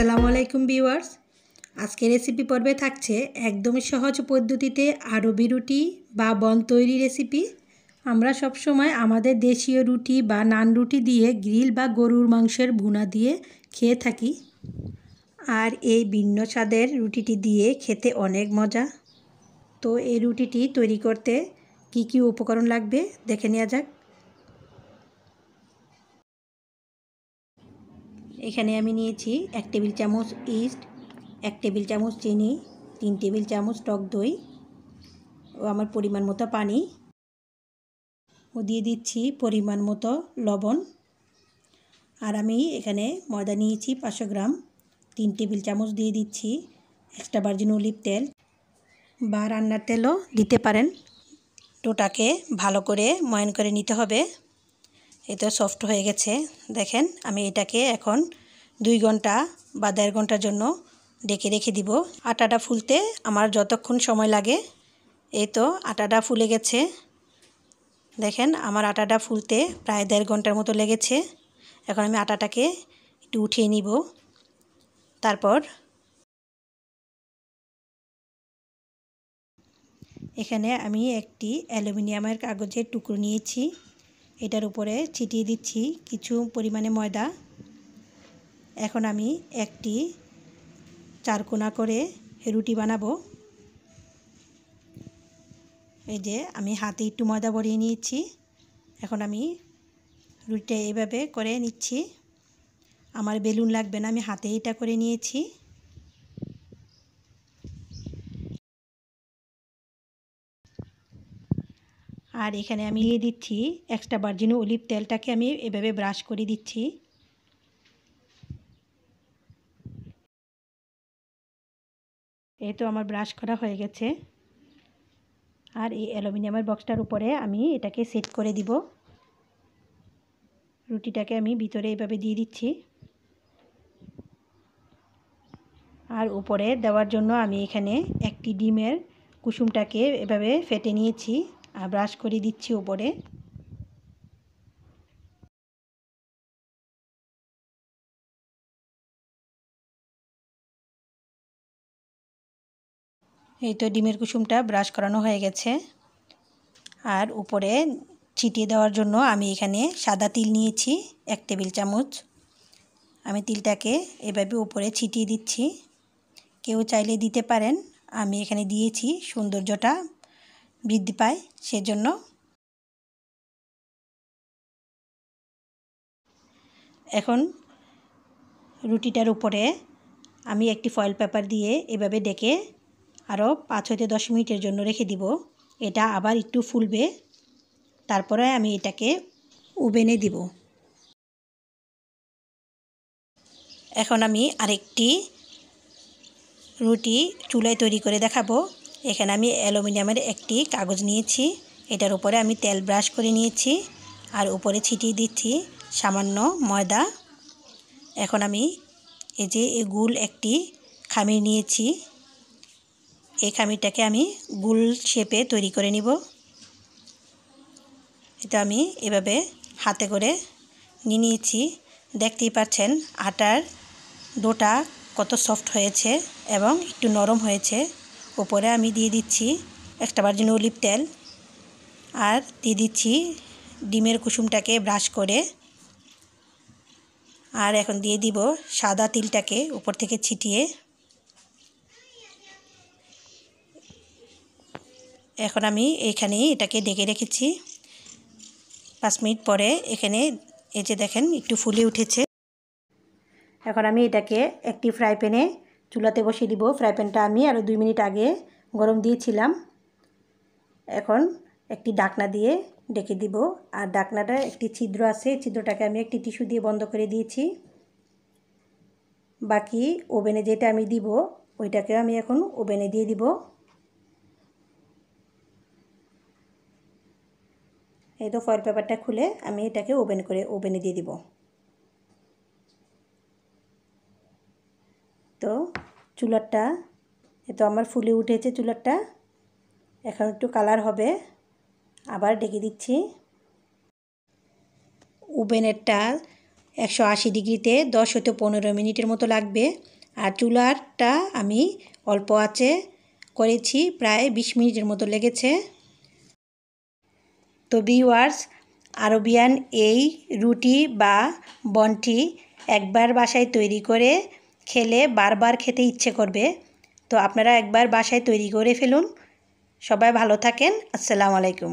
আসসালামু আলাইকুম ভিউয়ার্স আজকে রেসিপি পর্বে থাকছে একদম সহজ পদ্ধতিতে আরবি রুটি বা বন তৈরি রেসিপি আমরা সব সময় আমাদের দেশীয় রুটি বা নান রুটি দিয়ে গ্রিল বা গরুর মাংসের ভুনা দিয়ে খেয়ে থাকি আর এই ভিন্ন স্বাদের রুটিটি দিয়ে খেতে অনেক মজা তো এই রুটিটি তৈরি করতে কি কি উপকরণ লাগবে দেখে নেওয়া যাক এখানে আমি নিয়েছি এক টেবিল চামচ ইস্ট এক টেবিল চামচ চিনি তিন টেবিল চামচ টক দই ও আমার পরিমাণ মতো পানি ও দিয়ে দিচ্ছি পরিমাণ মতো লবণ আর আমি এখানে ময়দা নিয়েছি পাঁচশো গ্রাম তিন টেবিল চামচ দিয়ে দিচ্ছি এক্সট্রা ভার্জিন অলিভ তেল বা রান্নার তেলও দিতে পারেন টোটাকে ভালো করে ময়ন করে নিতে হবে এতে সফট হয়ে গেছে দেখেন আমি এটাকে এখন দুই ঘন্টা বা দেড় ঘন্টার জন্য ডেকে রেখে দিব আটাটা ফুলতে আমার যতক্ষণ সময় লাগে এই তো আটাটা ফুলে গেছে দেখেন আমার আটাটা ফুলতে প্রায় দেড় ঘন্টার মতো লেগেছে এখন আমি আটাটাকে একটু উঠিয়ে নিব তারপর এখানে আমি একটি অ্যালুমিনিয়ামের কাগজের টুকরো নিয়েছি এটার উপরে ছিটিয়ে দিচ্ছি কিছু পরিমাণে ময়দা এখন আমি একটি চারকোনা করে রুটি বানাবো এই যে আমি হাতে একটু ময়দা বড়িয়ে নিয়েছি এখন আমি রুটিটা এইভাবে করে নিচ্ছি আমার বেলুন লাগবে না আমি হাতে এটা করে নিয়েছি আর এখানে আমি দিয়ে দিচ্ছি এক্সট্রা বার্জিন অলিভ তেলটাকে আমি এভাবে ব্রাশ করে দিচ্ছি এই তো আমার ব্রাশ করা হয়ে গেছে আর এই অ্যালুমিনিয়ামের বক্সটার উপরে আমি এটাকে সেট করে দিব রুটিটাকে আমি ভিতরে এইভাবে দিয়ে দিচ্ছি আর উপরে দেওয়ার জন্য আমি এখানে একটি ডিমের কুসুমটাকে এভাবে ফেটে নিয়েছি আর ব্রাশ করে দিচ্ছি উপরে এই তো ডিমের কুসুমটা ব্রাশ করানো হয়ে গেছে আর উপরে ছিটিয়ে দেওয়ার জন্য আমি এখানে সাদা তিল নিয়েছি এক টেবিল চামচ আমি তিলটাকে এভাবে উপরে ছিটিয়ে দিচ্ছি কেউ চাইলে দিতে পারেন আমি এখানে দিয়েছি সৌন্দর্যটা বৃদ্ধি পায় সেজন্য এখন রুটিটার উপরে আমি একটি ফয়েল পেপার দিয়ে এভাবে ডেকে আরও পাঁচ হইতে দশ মিনিটের জন্য রেখে দিব এটা আবার একটু ফুলবে তারপরে আমি এটাকে ওভেনে দিব এখন আমি আরেকটি রুটি চুলায় তৈরি করে দেখাবো এখানে আমি অ্যালুমিনিয়ামের একটি কাগজ নিয়েছি এটার উপরে আমি তেল ব্রাশ করে নিয়েছি আর উপরে ছিটিয়ে দিচ্ছি সামান্য ময়দা এখন আমি এই যে এই গুল একটি খামির নিয়েছি এই খামিরটাকে আমি গুল শেপে তৈরি করে নিব এটা আমি এভাবে হাতে করে নিয়ে নিয়েছি দেখতেই পাচ্ছেন আটার ডোটা কত সফট হয়েছে এবং একটু নরম হয়েছে ওপরে আমি দিয়ে দিচ্ছি একটা জন্য অলিভ তেল আর দিয়ে দিচ্ছি ডিমের কুসুমটাকে ব্রাশ করে আর এখন দিয়ে দিব সাদা তিলটাকে উপর থেকে ছিটিয়ে এখন আমি এখানে এটাকে ডেকে রেখেছি পাঁচ মিনিট পরে এখানে এই যে দেখেন একটু ফুলে উঠেছে এখন আমি এটাকে একটি ফ্রাই প্যানে চুলাতে বসিয়ে দিব ফ্রাই প্যানটা আমি আরও দুই মিনিট আগে গরম দিয়েছিলাম এখন একটি ডাকনা দিয়ে ডেকে দিব আর ডাকনাটা একটি ছিদ্র আছে ছিদ্রটাকে আমি একটি টিস্যু দিয়ে বন্ধ করে দিয়েছি বাকি ওভেনে যেটা আমি দিব ওইটাকে আমি এখন ওভেনে দিয়ে দিব এই তো ফয়েল পেপারটা খুলে আমি এটাকে ওভেন করে ওভেনে দিয়ে দিব তো চুলারটা এ তো আমার ফুলে উঠেছে চুলারটা এখন একটু কালার হবে আবার ডেকে দিচ্ছি ওভেনেরটা একশো আশি ডিগ্রিতে দশ হতে পনেরো মিনিটের মতো লাগবে আর চুলারটা আমি অল্প আছে করেছি প্রায় বিশ মিনিটের মতো লেগেছে তো ভিউয়ার্স আরবিয়ান এই রুটি বা বনটি একবার বাসায় তৈরি করে খেলে বারবার খেতে ইচ্ছে করবে তো আপনারা একবার বাসায় তৈরি করে ফেলুন সবাই ভালো থাকেন আসসালামু আলাইকুম